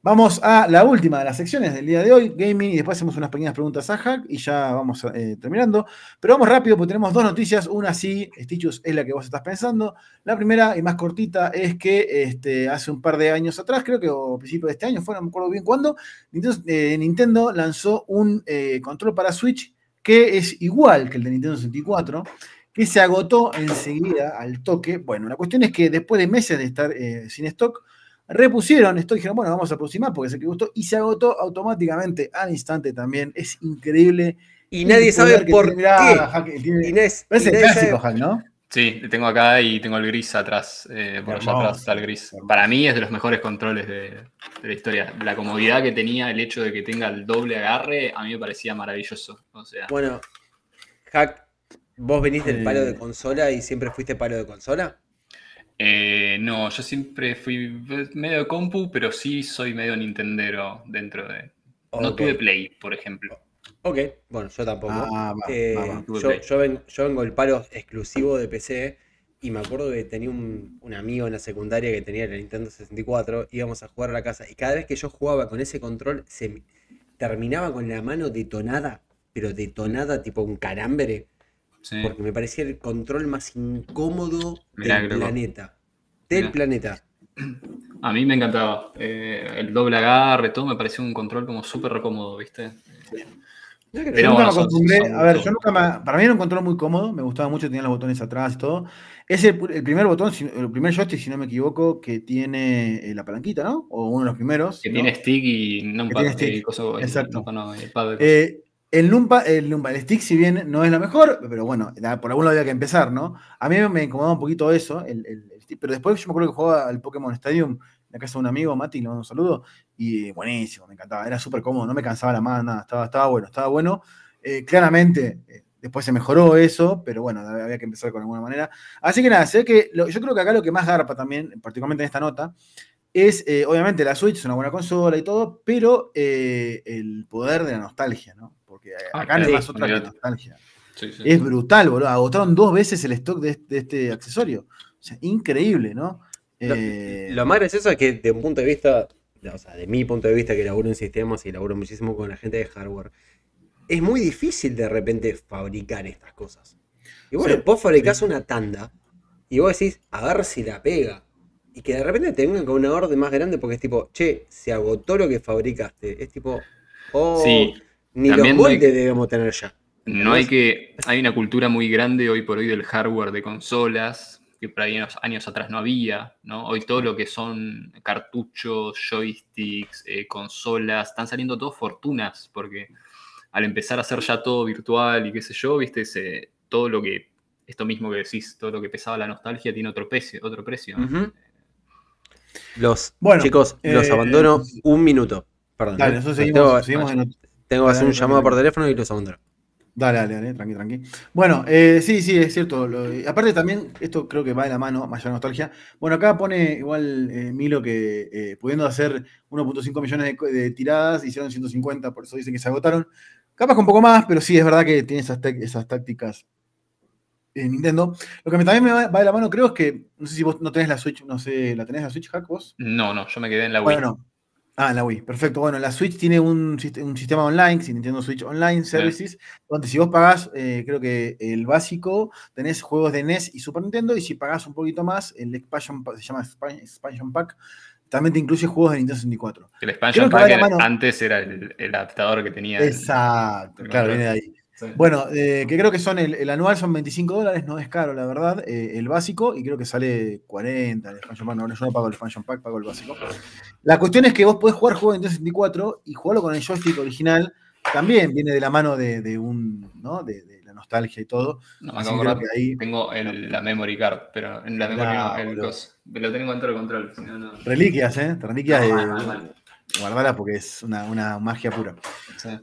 Vamos a la última de las secciones del día de hoy, gaming, y después hacemos unas pequeñas preguntas a Hack y ya vamos eh, terminando. Pero vamos rápido porque tenemos dos noticias. Una sí, Stitches, es la que vos estás pensando. La primera y más cortita es que este, hace un par de años atrás, creo que o principio de este año, no me acuerdo bien cuándo, Nintendo, eh, lanzó un eh, control para Switch que es igual que el de Nintendo 64 que se agotó enseguida al toque. Bueno, la cuestión es que después de meses de estar sin stock, repusieron esto, dijeron, bueno, vamos a aproximar porque es el que gustó, y se agotó automáticamente al instante también. Es increíble. Y nadie sabe por qué. tiene, parece clásico, ¿no? Sí, tengo acá y tengo el gris atrás, eh, por allá atrás está el gris. Para mí es de los mejores controles de, de, la historia. La comodidad que tenía, el hecho de que tenga el doble agarre, a mí me parecía maravilloso. O sea, bueno, Hack, vos venís del eh. palo de consola y siempre fuiste palo de consola. Eh, no, yo siempre fui medio compu, pero sí soy medio Nintendero dentro de. No tuve Play, por ejemplo. Ok, bueno, yo tampoco. Ah, eh, yo, yo, vengo, del el paro exclusivo de PC y me acuerdo que tenía un, amigo en la secundaria que tenía el Nintendo 64, íbamos a jugar a la casa y cada vez que yo jugaba con ese control se terminaba con la mano detonada, pero detonada tipo un carambre, porque me parecía el control más incómodo del planeta del planeta. A mí me encantaba. Eh, el doble agarre, todo me pareció un control como súper cómodo, ¿viste? Yo, nunca me acostumbré, a ver, yo nunca me, para mí era un control muy cómodo, me gustaba mucho, tenía los botones atrás y todo. Es el, primer botón, el primer joystick, si no me equivoco, que tiene eh, la palanquita, ¿no? O uno de los primeros. Que tiene stick y No Exacto. El, no, el, el, el, stick, si bien no es la mejor, pero bueno, por algún lado había que empezar, ¿no? A mí me incomodaba un poquito eso, el, este, pero después yo me acuerdo que jugaba al Pokémon Stadium en la casa de un amigo, Mati, le mando un saludo, y eh, buenísimo, me encantaba, era súper cómodo, no me cansaba la mano, nada, estaba, estaba bueno, estaba bueno. Eh, claramente, eh, después se mejoró eso, pero bueno, había que empezar con alguna manera. Así que nada, sé que yo creo que acá lo que más garpa también, particularmente en esta nota, es, obviamente, la Switch es una buena consola y todo, pero el poder de la nostalgia, ¿no? Porque acá ah, no hay más otra que nostalgia. Es brutal, boludo. Agotaron dos veces el stock de, este, este accesorio. O sea, increíble, ¿no? Lo, malo eh, más gracioso es que, de un punto de vista, o sea, de mi punto de vista, que laburo en sistemas y laburo muchísimo con la gente de hardware, es muy difícil de repente fabricar estas cosas. Y bueno, vos fabricás una tanda y vos decís, a ver si la pega. Y que de repente tengan con una orden más grande porque es tipo, che, se agotó lo que fabricaste. Es tipo, oh, ni los moldes debemos tener ya. No hay que. Hay una cultura muy grande hoy por hoy del hardware de consolas, que por ahí años atrás no había, ¿no? Hoy todo lo que son cartuchos, joysticks, eh, consolas, están saliendo todos fortunas, porque al empezar a hacer ya todo virtual y qué sé yo, viste, todo lo que, esto mismo que decís, todo lo que pesaba la nostalgia tiene otro precio. Otro precio. Los bueno, chicos, los eh, abandono eh, un minuto. Perdón. tengo que hacer un llamado por teléfono y los abandono. Dale, dale, dale, tranqui, tranqui. Bueno, eh, sí, sí, es cierto. aparte también, esto creo que va de la mano, mayor nostalgia. Bueno, acá pone igual eh, Milo que eh, pudiendo hacer 1.5 millones de, tiradas, hicieron 150, por eso dicen que se agotaron. Capaz con un poco más, pero sí, es verdad que tiene esas, tácticas tácticas Nintendo. Lo que también me va, de la mano creo es que, no sé si vos no tenés la Switch, no sé, ¿la tenés la Switch, Hack, No, no, yo me quedé en la Wii. Bueno, Ah, la Wii, perfecto. Bueno, la Switch tiene un, sistema online, si Nintendo Switch Online Services, donde si vos pagás, eh, creo que el básico, tenés juegos de NES y Super Nintendo, y si pagás un poquito más, el expansion Pack, se llama Expansion Pack, también te incluye juegos de Nintendo 64. El Expansion Pack antes era el, adaptador que tenía. Exacto, claro, viene de ahí. Bueno, eh, que creo que son el, anual son 25 dólares, no es caro, la verdad, eh, el básico, y creo que sale 40 el expansion pack. No, yo no pago el expansion pack, pago el básico. La cuestión es que vos podés jugar juego en Nintendo y jugarlo con el joystick original. También viene de la mano de, un, ¿no? de, la nostalgia y todo. No, Tengo la memory card, pero en la memory no, el lo tengo dentro del control. Reliquias, ¿eh? Reliquias de... porque es una, magia pura.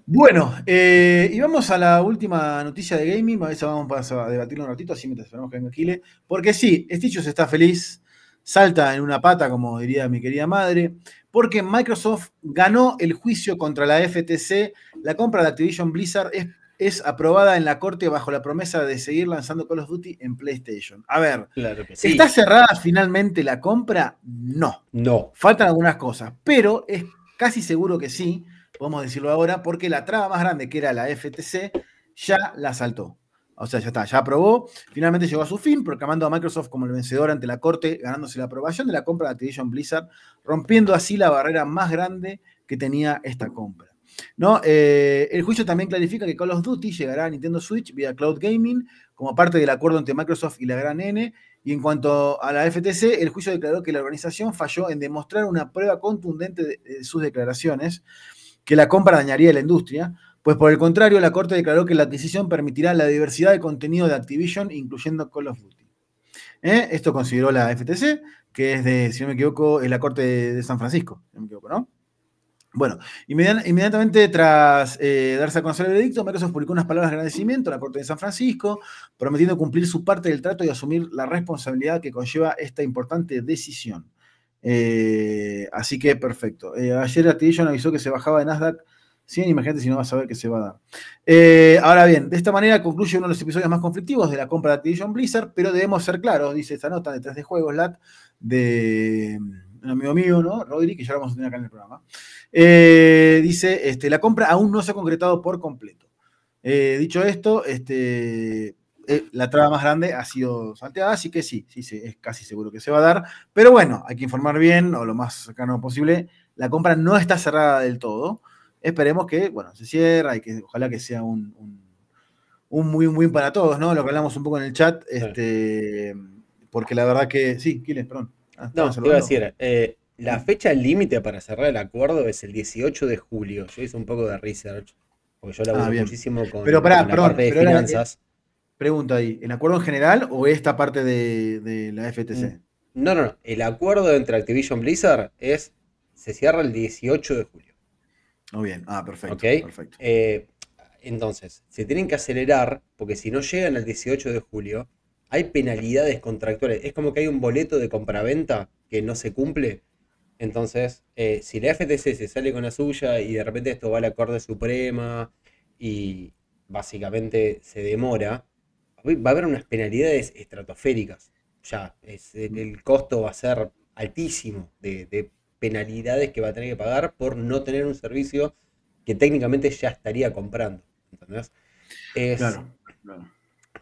Bueno, eh, y vamos a la última noticia de gaming. A veces vamos a debatirlo un ratito, así mientras esperamos que venga Kile. Porque sí, Stitches está feliz salta en una pata, como diría mi querida madre, porque Microsoft ganó el juicio contra la FTC. La compra de Activision Blizzard es, es aprobada en la corte bajo la promesa de seguir lanzando Call of Duty en PlayStation. A ver, ¿está cerrada finalmente la compra? No. No. Faltan algunas cosas, pero es casi seguro que sí, podemos decirlo ahora, porque la traba más grande que era la FTC ya la saltó. O sea, ya está, ya aprobó. Finalmente llegó a su fin, proclamando a Microsoft como el vencedor ante la corte, ganándose la aprobación de la compra de Activision Blizzard, rompiendo así la barrera más grande que tenía esta compra. ¿No? Eh, el juicio también clarifica que Call of Duty llegará a Nintendo Switch vía Cloud Gaming como parte del acuerdo entre Microsoft y la Gran N. Y en cuanto a la FTC, el juicio declaró que la organización falló en demostrar una prueba contundente de, de sus declaraciones, que la compra dañaría la industria, pues por el contrario, la Corte declaró que la adquisición permitirá la diversidad de contenido de Activision, incluyendo Call of Duty. ¿Eh? Esto consideró la FTC, que es de, si no me equivoco, es eh, la Corte de, San Francisco, Bueno, inmediatamente tras eh, darse a conocer el veredicto, Microsoft publicó unas palabras de agradecimiento a la Corte de San Francisco, prometiendo cumplir su parte del trato y asumir la responsabilidad que conlleva esta importante decisión. así que perfecto. ayer Activision avisó que se bajaba de Nasdaq 100, imagínate si no vas a saber qué se va a dar. Eh, ahora bien, de esta manera concluye uno de los episodios más conflictivos de la compra de Activision Blizzard, pero debemos ser claros, dice esta nota detrás de Juegos Lat de un amigo mío, ¿no? Rodri, que ya lo vamos a tener acá en el programa. Eh, dice, este, la compra aún no se ha concretado por completo. Eh, dicho esto, este, la traba más grande ha sido salteada, así que sí, sí, sí, es casi seguro que se va a dar. Pero bueno, hay que informar bien o lo más cercano posible. La compra no está cerrada del todo. Esperemos que, bueno, se cierra y que ojalá que sea un, un, muy para todos, ¿no? Lo que hablamos un poco en el chat, este, porque la verdad que, sí, Kiles, perdón. Ah, no, iba a decir, eh, la fecha límite para cerrar el acuerdo es el 18 de julio. Yo hice un poco de research, porque yo la ah, muchísimo con, pero parte de pero finanzas. pregunta ahí, ¿el acuerdo en general o esta parte de, la FTC? Mm, no, no, no. El acuerdo entre Activision Blizzard es, se cierra el 18 de julio. Muy bien, ah, perfecto. Eh, entonces, se tienen que acelerar, porque si no llegan al 18 de julio, hay penalidades contractuales. Es como que hay un boleto de compraventa que no se cumple. Entonces, eh, si la FTC se sale con la suya y de repente esto va a la Corte Suprema y básicamente se demora, va a haber unas penalidades estratosféricas. Ya, el, costo va a ser altísimo de, de penalidades que va a tener que pagar por no tener un servicio que técnicamente ya estaría comprando. ¿Entendés?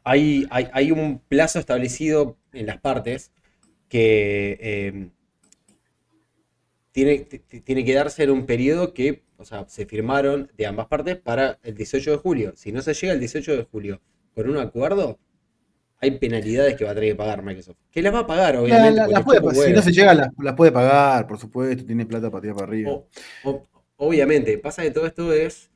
Hay, un plazo establecido en las partes que em, tiene, tiene que darse en un periodo que, o sea, se firmaron de ambas partes para el 18 de julio. Si no se llega el 18 de julio con un acuerdo, hay penalidades que va a tener que pagar Microsoft. Que las va a pagar, obviamente. si no se llega, las, puede pagar, por supuesto, tiene plata para tirar para arriba. obviamente, pasa que todo esto es.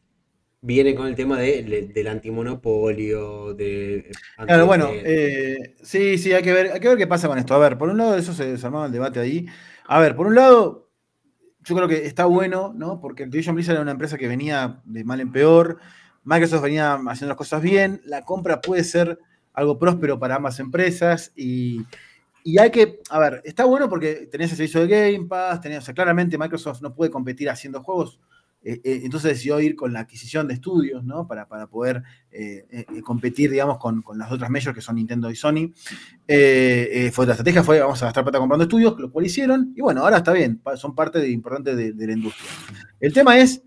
Viene con el tema del antimonopolio, de. Claro, bueno, eh, sí, sí, hay que, ver, hay que qué pasa con esto. A ver, por un lado, eso se desarmaba el debate ahí. A ver, por un lado, yo creo que está bueno, ¿no? Porque Division Blizzard era una empresa que venía de mal en peor. Microsoft venía haciendo las cosas bien. La compra puede ser algo próspero para ambas empresas y, hay que, a ver, está bueno porque tenés el servicio de Game Pass, tenés, o sea, claramente Microsoft no puede competir haciendo juegos, eh, eh, entonces decidió ir con la adquisición de estudios, ¿no? Para, para poder eh, competir, digamos, con, las otras majors que son Nintendo y Sony. fue la estrategia, fue vamos a gastar plata comprando estudios, lo cual hicieron, y bueno, ahora está bien, son parte importante de, la industria. El tema es,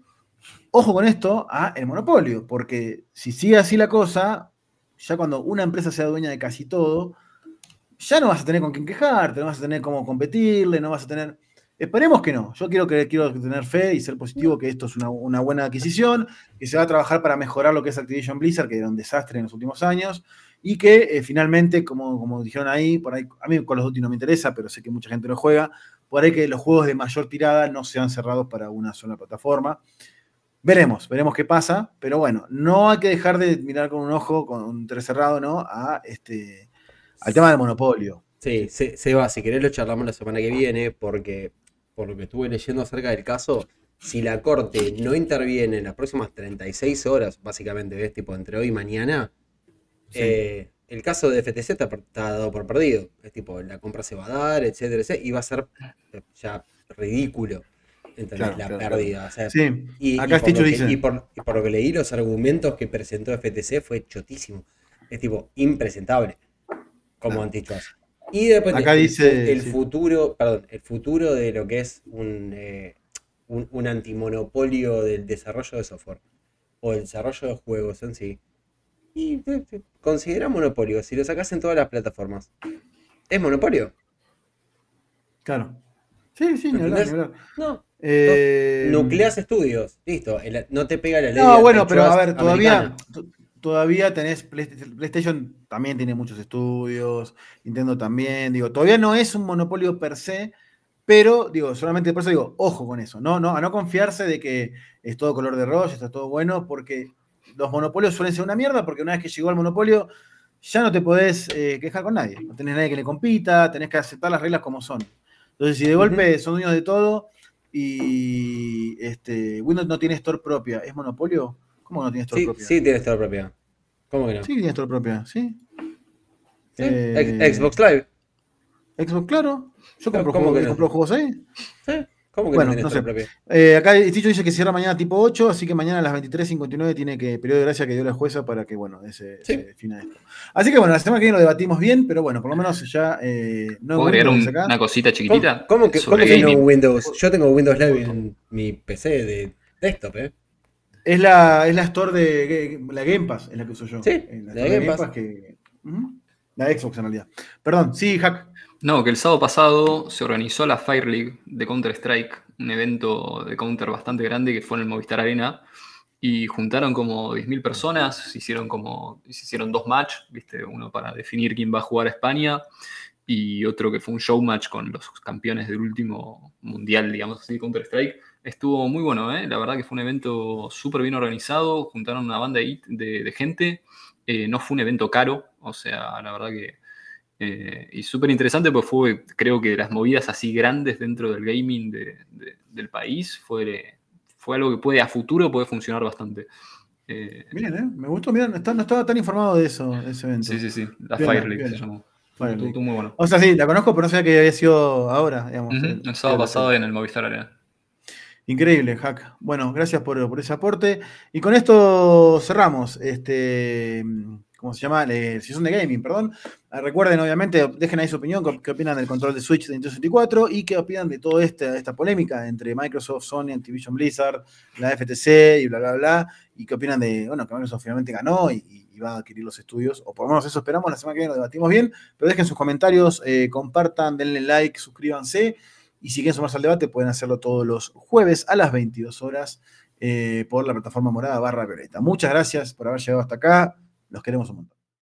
ojo con esto, a el monopolio, porque si sigue así la cosa, ya cuando una empresa sea dueña de casi todo, ya no vas a tener con quién quejarte, no vas a tener cómo competirle, no vas a tener... Esperemos que no. Yo quiero, quiero tener fe y ser positivo que esto es una, buena adquisición, que se va a trabajar para mejorar lo que es Activision Blizzard, que era un desastre en los últimos años, y que eh, finalmente, como, como dijeron ahí, por ahí, a mí con los Duty no me interesa, pero sé que mucha gente lo juega, por ahí que los juegos de mayor tirada no sean cerrados para una sola plataforma. Veremos, veremos qué pasa, pero bueno, no hay que dejar de mirar con un ojo, con un cerrado, ¿no? A este, al tema del monopolio. Sí, se, Seba, si querés lo charlamos la semana que viene, porque por lo que estuve leyendo acerca del caso, si la Corte no interviene en las próximas 36 horas, básicamente, es Tipo, entre hoy y mañana, eh, el caso de FTC está, está, dado por perdido. Es tipo, la compra se va a dar, etcétera, etcétera, y va a ser ya ridículo la pérdida. y, por lo que leí, los argumentos que presentó FTC fue chotísimo. Es tipo impresentable como antitrust. Y después acá el, dice, el futuro, perdón, el futuro de lo que es eh, un, un, antimonopolio del desarrollo de software o el desarrollo de juegos en sí. Y considera monopolio, si lo sacas en todas las plataformas, es monopolio. Claro. Sí, sí, No, eh, nucleas estudios, listo. no te pega la ley. No, bueno, pero a ver, todavía, todavía tenés PlayStation también tiene muchos estudios, Nintendo también, digo, todavía no es un monopolio per se, pero digo, solamente por eso digo, ojo con eso, no, no, a no confiarse de que es todo color de rojo está todo bueno, porque los monopolios suelen ser una mierda, porque una vez que llegó al monopolio, ya no te podés eh, quejar con nadie, no tenés nadie que le compita, tenés que aceptar las reglas como son. Entonces, si de golpe son dueños de todo, y este, Windows no tiene store propia. ¿Es monopolio? ¿Cómo no tiene store propia? Sí, tiene store propia. ¿Cómo que no? Sí, tiene store propia, sí. Eh, Xbox Live. Xbox, claro. Yo compro, que compro juegos ahí. Sí. ¿Cómo bueno, no, sé. Eh, acá Ticho dice que cierra mañana tipo 8, así que mañana a las 23.59 tiene que periodo de gracia que dio la jueza para que, bueno, ese, defina esto. Así que bueno, la semana que viene lo debatimos bien, pero bueno, por lo menos ya eh, no ¿Puedo agregar una cosita chiquitita? ¿Cómo, que, Windows? Yo tengo Windows Live en mi PC de desktop, ¿eh? Es la, es store de la Game Pass, es la que uso yo. la, La Xbox en realidad. Perdón, sí, Hack. No, que el sábado pasado se organizó la Fire League de Counter-Strike, un evento de Counter bastante grande que fue en el Movistar Arena, y juntaron como 10.000 personas, se hicieron como, hicieron dos match, ¿viste? uno para definir quién va a jugar a España, y otro que fue un show match con los campeones del último mundial, digamos así, Counter-Strike. Estuvo muy bueno, ¿eh? la verdad que fue un evento súper bien organizado, juntaron una banda de, gente, eh, no fue un evento caro, o sea, la verdad que eh, y súper interesante, pues fue, creo que las movidas así grandes dentro del gaming del país, fue, fue algo que puede a futuro puede funcionar bastante. miren, eh, ¿eh? me gustó, miren, no, estaba tan informado de eso, ese evento. Sí, sí, sí, la Fire League se llamó. muy bueno. O sea, sí, la conozco, pero no sabía que había sido ahora, digamos. el, pasado en el Movistar Arena. Increíble, Hack. Bueno, gracias por, por, ese aporte. Y con esto cerramos. Este, ¿cómo se llama? Eh, de Gaming, perdón. Ah, recuerden, obviamente, dejen ahí su opinión, qué, opinan del control de Switch de Nintendo 64 y qué opinan de toda esta polémica entre Microsoft, Sony, Activision Blizzard, la FTC y bla, bla, bla. Y qué opinan de, bueno, que Microsoft finalmente ganó y, va a adquirir los estudios, o por lo menos eso esperamos, la semana que viene lo debatimos bien, pero dejen sus comentarios, eh, compartan, denle like, suscríbanse. Y si quieren sumarse al debate, pueden hacerlo todos los jueves a las 22 horas eh, por la plataforma morada barra violeta. Muchas gracias por haber llegado hasta acá. Los queremos un montón.